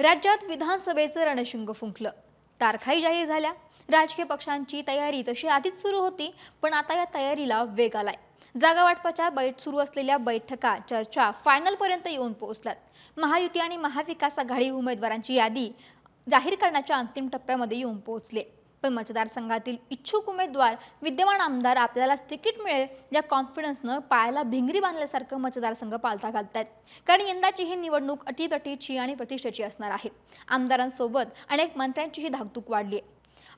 राज्यात विधानसभेचं रणशिंग फुंकलं तारखाही जाहीर झाल्या राजकीय पक्षांची तयारी तशी आधीच सुरू होती पण आता या तयारीला वेग आलाय जागा वाटपाच्या बैठ सुरू असलेल्या बैठका चर्चा फायनल पर्यंत येऊन पोहोचल्यात महायुती आणि महाविकास आघाडी उमेदवारांची यादी जाहीर करण्याच्या अंतिम टप्प्यामध्ये येऊन पोहोचले पण मतदारसंघातील इच्छुक उमेदवार विद्यमान आमदार आपल्याला तिकीट मिळेल या कॉन्फिडन्सनं पायाला भिंगरी बांधल्यासारखं मतदारसंघ पालथा घालतात कारण यंदाची ही निवडणूक अटीतटीची आणि प्रतिष्ठेची असणार आहे आमदारांसोबत अनेक मंत्र्यांचीही धाकधूक वाढली आहे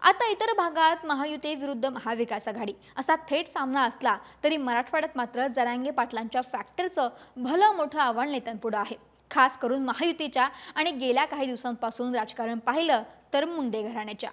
आता इतर भागात महायुती विरुद्ध महाविकास आघाडी असा थेट सामना असला तरी मराठवाड्यात मात्र जरांगे पाटलांच्या फॅक्टरचं भलं मोठं आव्हान नेत्यांपुढं आहे खास करून महायुतीच्या आणि गेल्या काही दिवसांपासून राजकारण पाहिलं तर मुंडे घराण्याच्या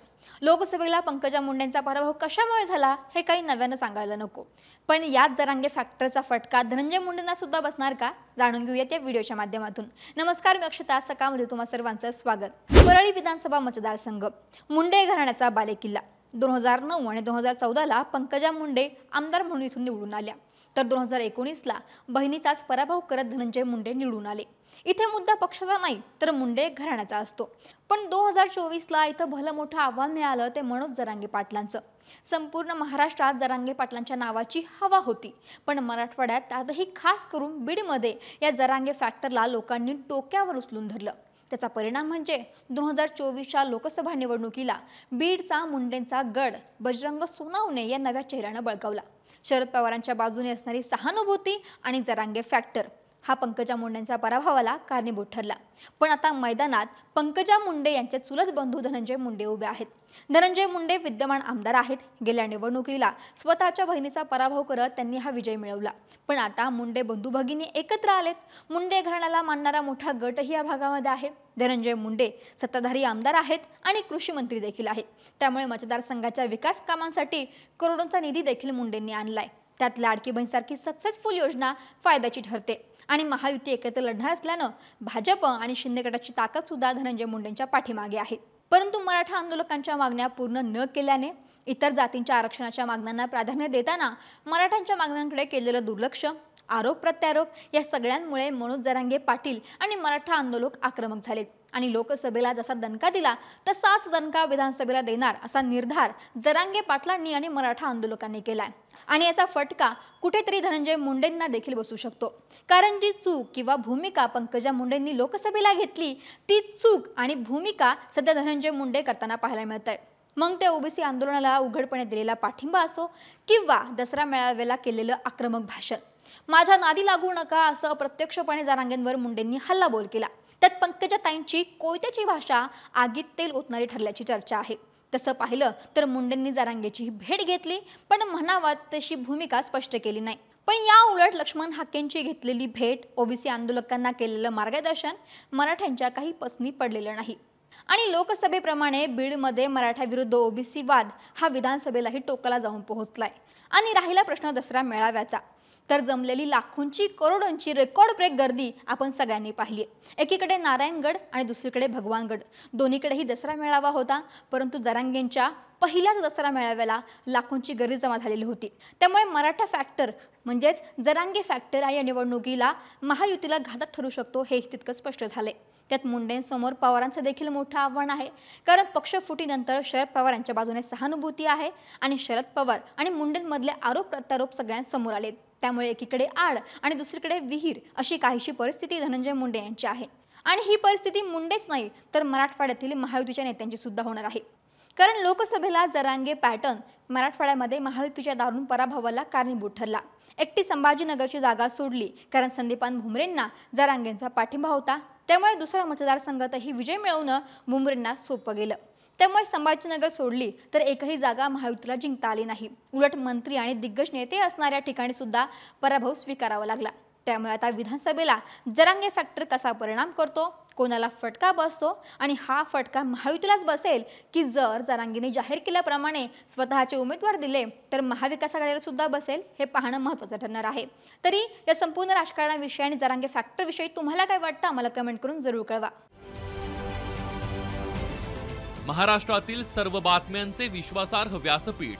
लोकसभेला पंकजा मुंडेंचा पराभव कशामुळे झाला हे काही नव्यानं सांगायला नको पण यात जरांगे फॅक्टरचा फटका धनंजय मुंडेंना सुद्धा बसणार का जाणून घेऊया या व्हिडिओच्या माध्यमातून नमस्कार मी अक्षता सकाळमध्ये तुम्हा सर्वांचं स्वागत परळी विधानसभा मतदारसंघ मुंडे घराण्याचा बालेकिल्ला दोन हजार नऊ आणि दोन हजार चौदाला पंकजा मुंडे आमदार म्हणून इथून निवडून आल्या तर दोन हजार एकोणीसला बहिणीचाच पराभव करत धनंजय मुंडे निवडून आले इथे मुद्दा पक्षाचा नाही तर मुंडे घराण्याचा असतो पण दोन हजार चोवीसला इथं भलं मोठं आव्हान मिळालं ते मनोज जरांगे पाटलांचं संपूर्ण महाराष्ट्रात जरांगे पाटलांच्या नावाची हवा होती पण मराठवाड्यात त्यातही खास करून बीडमध्ये या जरांगे फॅक्टरला लोकांनी टोक्यावर उचलून धरलं त्याचा परिणाम म्हणजे दोन हजार चोवीसच्या लोकसभा निवडणुकीला बीडचा मुंडेंचा गड बजरंग सोनावणे या नव्या चेहऱ्यानं बळकावला शरद पवारांच्या बाजूने असणारी सहानुभूती आणि जरांगे फॅक्टर हा पंकजा मुंडेंचा पराभवाला कारणीभूत ठरला पण आता मैदानात पंकजा मुंडे यांचे चुलत बंधू धनंजय मुंडे उभे आहेत धनंजय मुंडे विद्यमान आमदार आहेत गेल्या निवडणुकीला स्वतःच्या बहिणीचा पराभव करत त्यांनी हा विजय मिळवला पण आता मुंडे बंधू भगिनी एकत्र आलेत मुंडे घराण्याला मानणारा मोठा गटही या भागामध्ये आहे धनंजय मुंडे सत्ताधारी आमदार आहेत आणि कृषी मंत्री देखील आहेत त्यामुळे मतदारसंघाच्या विकास कामांसाठी करोडोंचा निधी देखील मुंडेंनी आणलाय त्यात लाडकी बहीणसारखी सक्सेसफुल योजना फायद्याची ठरते आणि महायुती एकत्र लढणार असल्यानं भाजप आणि शिंदे गटाची ताकद सुद्धा धनंजय मुंडेंच्या पाठीमागे आहे परंतु मराठा आंदोलकांच्या मागण्या पूर्ण न केल्याने इतर जातींच्या आरक्षणाच्या मागण्यांना प्राधान्य देताना मराठ्यांच्या मागण्यांकडे केलेलं दुर्लक्ष आरोप प्रत्यारोप या सगळ्यांमुळे मनोज जरांगे पाटील आणि मराठा आंदोलक आक्रमक झालेत आणि लोकसभेला जसा दणका दिला तसाच दणका विधानसभेला देणार असा निर्धार जरांगे पाटलांनी आणि मराठा आंदोलकांनी केलाय आणि याचा फटका कुठेतरी धनंजय मुंडेंना देखील बसू शकतो कारण जी चूक किंवा भूमिका पंकजा मुंडेंनी लोकसभेला घेतली ती चूक आणि भूमिका सध्या धनंजय मुंडे करताना पाहायला मिळत आहे मग त्या ओबीसी आंदोलनाला उघडपणे दिलेला पाठिंबा असो किंवा दसरा मेळाव्याला केलेलं आक्रमक भाषण माझ्या नादी लागू नका असं अप्रत्यक्षपणे जारांगेंवर मुंडेंनी हल्लाबोल केला त्यात पंकजा ताईंची कोयत्याची भाषा आगीत तेल ओतणारी ठरल्याची चर्चा आहे तसं पाहिलं तर मुंडेंनी जारांगेची भेट घेतली पण म्हणावा तशी भूमिका स्पष्ट केली नाही पण या उलट लक्ष्मण हाकेंची घेतलेली भेट ओबीसी आंदोलकांना केलेलं मार्गदर्शन मराठ्यांच्या काही पसनी पडलेलं नाही आणि लोकसभेप्रमाणे बीडमध्ये मराठा विरुद्ध ओबीसी वाद हा विधानसभेलाही टोकाला जाऊन पोहोचलाय आणि राहिला प्रश्न दसरा मेळाव्याचा तर जमलेली लाखोंची करोडोंची रेकॉर्ड ब्रेक गर्दी आपण सगळ्यांनी पाहिली एकीकडे नारायणगड आणि दुसरीकडे भगवानगड दोन्हीकडेही दसरा मेळावा होता परंतु जरांगेंच्या पहिल्याच दसरा मेळाव्याला लाखोंची गर्दी जमा झालेली होती त्यामुळे मराठा फॅक्टर म्हणजेच जरांगे फॅक्टर या निवडणुकीला महायुतीला घातक ठरू शकतो हे तितकं स्पष्ट झाले त्यात मुंडेंसमोर पवारांचं देखील मोठं आव्हान आहे कारण पक्ष फुटीनंतर शरद पवार यांच्या बाजूने सहानुभूती आहे आणि शरद पवार आणि मुंडेंमधले आरोप प्रत्यारोप सगळ्यांसमोर आलेत त्यामुळे एकीकडे आड आणि दुसरीकडे विहीर अशी काहीशी परिस्थिती धनंजय मुंडे यांची आहे आणि ही परिस्थिती मुंडेच नाही तर मराठवाड्यातील महायुतीच्या नेत्यांची सुद्धा होणार आहे कारण लोकसभेला जरांगे पॅटर्न मराठवाड्यामध्ये महायुतीच्या दारुण पराभवाला कारणीभूत ठरला एकटी संभाजीनगरची जागा सोडली कारण संदीपान भुमरेंना जरांगेंचा पाठिंबा होता त्यामुळे दुसऱ्या मतदारसंघातही विजय मिळवणं मुंबरेंना सोपं गेलं त्यामुळे संभाजीनगर सोडली तर एकही जागा महायुतीला जिंकता आली नाही उलट मंत्री आणि दिग्गज नेते असणाऱ्या ठिकाणी सुद्धा पराभव स्वीकारावा लागला त्यामुळे आता विधानसभेला जरांगे फॅक्टर कसा परिणाम करतो कोणाला फटका बसतो आणि हा फटका महायुतीलाच बसेल की जर जरांगीने जाहीर केल्याप्रमाणे स्वतःचे उमेदवार दिले तर महाविकास आघाडीला सुद्धा बसेल हे पाहणं महत्वाचं ठरणार आहे तरी या संपूर्ण राजकारणाविषयी आणि जरांगे फॅक्टरविषयी तुम्हाला काय वाटतं आम्हाला कमेंट करून जरूर कळवा महाराष्ट्रातील सर्व बातम्यांचे विश्वासार्ह व्यासपीठ